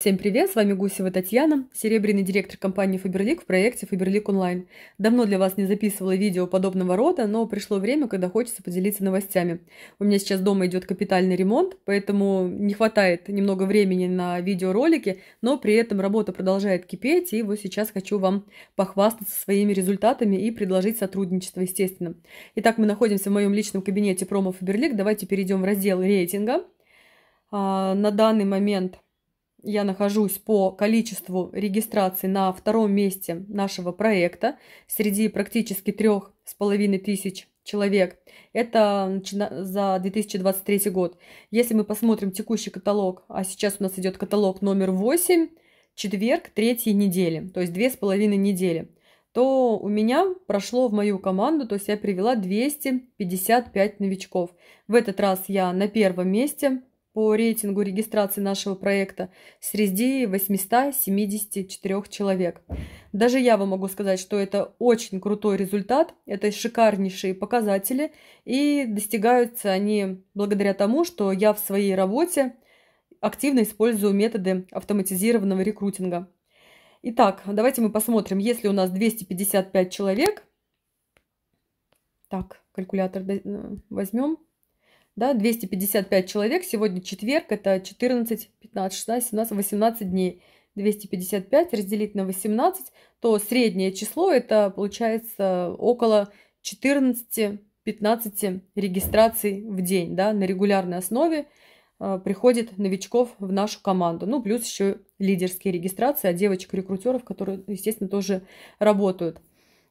Всем привет, с вами Гусева Татьяна, серебряный директор компании Faberlic в проекте Faberlic Online. Давно для вас не записывала видео подобного рода, но пришло время, когда хочется поделиться новостями. У меня сейчас дома идет капитальный ремонт, поэтому не хватает немного времени на видеоролики, но при этом работа продолжает кипеть, и вот сейчас хочу вам похвастаться своими результатами и предложить сотрудничество, естественно. Итак, мы находимся в моем личном кабинете промо Faberlic, давайте перейдем в раздел рейтинга. А, на данный момент я нахожусь по количеству регистраций на втором месте нашего проекта среди практически трех с половиной тысяч человек. Это за 2023 год. Если мы посмотрим текущий каталог, а сейчас у нас идет каталог номер 8, четверг третьей недели, то есть две с половиной недели, то у меня прошло в мою команду, то есть я привела 255 новичков. В этот раз я на первом месте по рейтингу регистрации нашего проекта среди 874 человек. Даже я вам могу сказать, что это очень крутой результат, это шикарнейшие показатели, и достигаются они благодаря тому, что я в своей работе активно использую методы автоматизированного рекрутинга. Итак, давайте мы посмотрим, если у нас 255 человек, так, калькулятор э, возьмем, да, 255 человек, сегодня четверг, это 14, 15, 16, 17, 18 дней. 255 разделить на 18, то среднее число это получается около 14-15 регистраций в день, да, на регулярной основе э, приходит новичков в нашу команду. Ну, плюс еще лидерские регистрации от а девочек-рекрутеров, которые, естественно, тоже работают.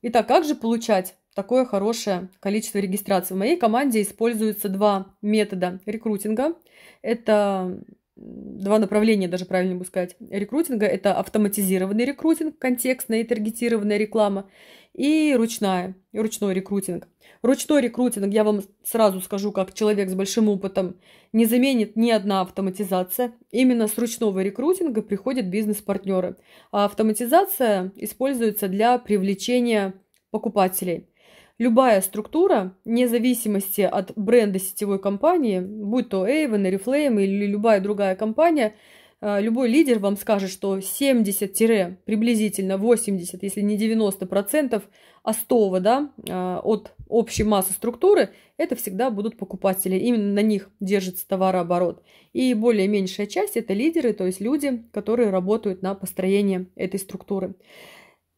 Итак, как же получать такое хорошее количество регистраций. В моей команде используются два метода рекрутинга. Это два направления, даже правильно буду сказать, рекрутинга. Это автоматизированный рекрутинг, контекстная и таргетированная реклама, и ручная, ручной рекрутинг. Ручной рекрутинг, я вам сразу скажу, как человек с большим опытом, не заменит ни одна автоматизация. Именно с ручного рекрутинга приходят бизнес-партнеры. А автоматизация используется для привлечения покупателей любая структура, вне зависимости от бренда сетевой компании, будь то Avon, Reflame или любая другая компания, э, любой лидер вам скажет, что 70 приблизительно 80, если не 90% остова да, э, от общей массы структуры, это всегда будут покупатели. Именно на них держится товарооборот. И более меньшая часть – это лидеры, то есть люди, которые работают на построение этой структуры.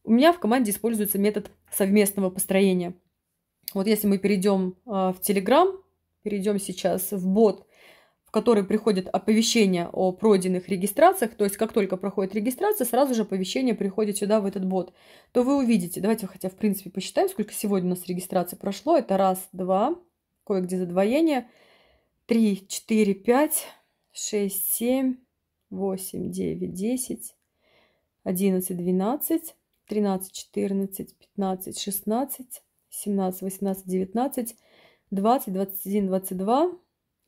У меня в команде используется метод совместного построения – вот если мы перейдем а, в Telegram, перейдем сейчас в бот, в который приходит оповещение о пройденных регистрациях, то есть как только проходит регистрация, сразу же оповещение приходит сюда, в этот бот, то вы увидите, давайте хотя в принципе посчитаем, сколько сегодня у нас регистрации прошло, это раз, два, кое-где задвоение, три, четыре, пять, шесть, семь, восемь, девять, десять, одиннадцать, двенадцать, тринадцать, четырнадцать, пятнадцать, шестнадцать, 17, 18, 19, 20, 21, 22,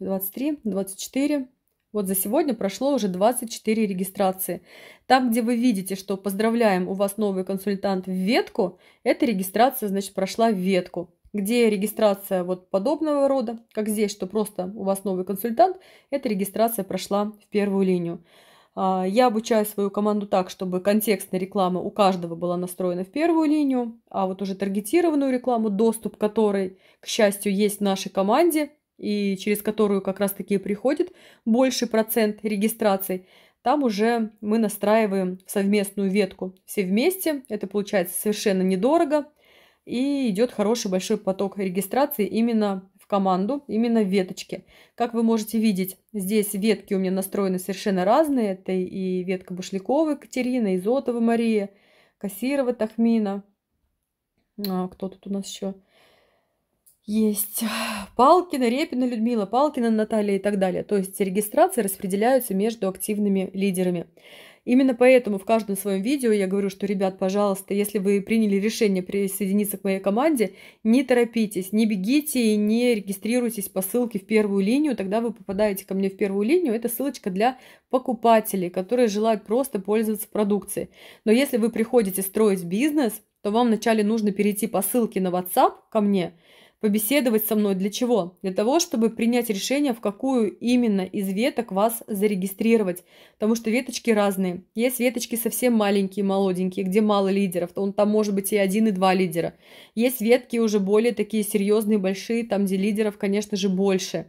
23, 24. Вот за сегодня прошло уже 24 регистрации. Там, где вы видите, что поздравляем, у вас новый консультант в ветку, эта регистрация, значит, прошла в ветку. Где регистрация вот подобного рода, как здесь, что просто у вас новый консультант, эта регистрация прошла в первую линию. А, я обучаю свою команду так, чтобы контекстная реклама у каждого была настроена в первую линию, а вот уже таргетированную рекламу, доступ которой, к счастью, есть в нашей команде и через которую как раз-таки приходит больший процент регистраций, там уже мы настраиваем совместную ветку все вместе. Это получается совершенно недорого и идет хороший большой поток регистрации именно команду, именно веточки. Как вы можете видеть, здесь ветки у меня настроены совершенно разные. Это и ветка Башлякова Екатерина, Изотова Мария, Кассирова Тахмина. А, кто тут у нас еще? Есть Палкина, Репина, Людмила, Палкина, Наталья и так далее. То есть регистрации распределяются между активными лидерами. Именно поэтому в каждом своем видео я говорю, что, ребят, пожалуйста, если вы приняли решение присоединиться к моей команде, не торопитесь, не бегите и не регистрируйтесь по ссылке в первую линию, тогда вы попадаете ко мне в первую линию. Это ссылочка для покупателей, которые желают просто пользоваться продукцией. Но если вы приходите строить бизнес, то вам вначале нужно перейти по ссылке на WhatsApp ко мне – побеседовать со мной для чего? Для того, чтобы принять решение, в какую именно из веток вас зарегистрировать. Потому что веточки разные. Есть веточки совсем маленькие, молоденькие, где мало лидеров. То он там может быть и один, и два лидера. Есть ветки уже более такие серьезные, большие, там, где лидеров, конечно же, больше.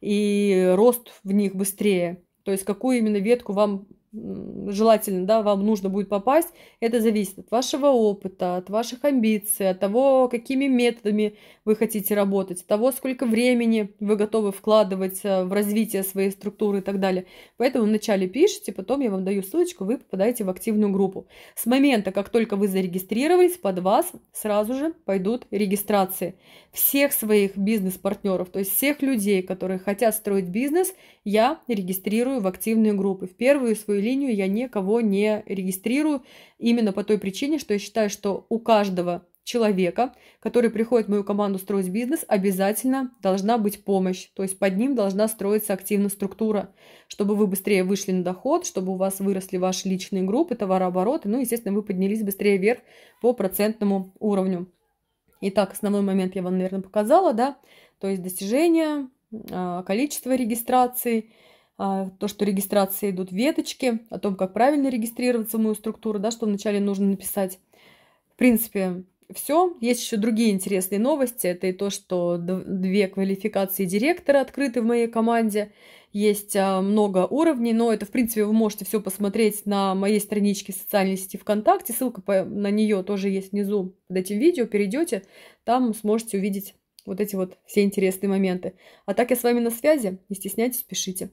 И рост в них быстрее. То есть, какую именно ветку вам желательно, да, вам нужно будет попасть, это зависит от вашего опыта, от ваших амбиций, от того, какими методами вы хотите работать, от того, сколько времени вы готовы вкладывать э, в развитие своей структуры и так далее. Поэтому вначале пишите, потом я вам даю ссылочку, вы попадаете в активную группу. С момента, как только вы зарегистрировались, под вас сразу же пойдут регистрации всех своих бизнес-партнеров, то есть всех людей, которые хотят строить бизнес, я регистрирую в активные группы. В первую свою линию я никого не регистрирую именно по той причине, что я считаю, что у каждого человека, который приходит в мою команду строить бизнес, обязательно должна быть помощь. То есть под ним должна строиться активно структура, чтобы вы быстрее вышли на доход, чтобы у вас выросли ваши личные группы, товарообороты, ну, естественно, вы поднялись быстрее вверх по процентному уровню. Итак, основной момент я вам, наверное, показала, да, то есть достижения, а, количество регистраций, а, то, что регистрации идут веточки, о том, как правильно регистрироваться в мою структуру, да, что вначале нужно написать. В принципе, все. Есть еще другие интересные новости. Это и то, что две квалификации директора открыты в моей команде. Есть а, много уровней, но это, в принципе, вы можете все посмотреть на моей страничке в социальной сети ВКонтакте. Ссылка на нее тоже есть внизу под этим видео. Перейдете, там сможете увидеть вот эти вот все интересные моменты. А так я с вами на связи. Не стесняйтесь, пишите.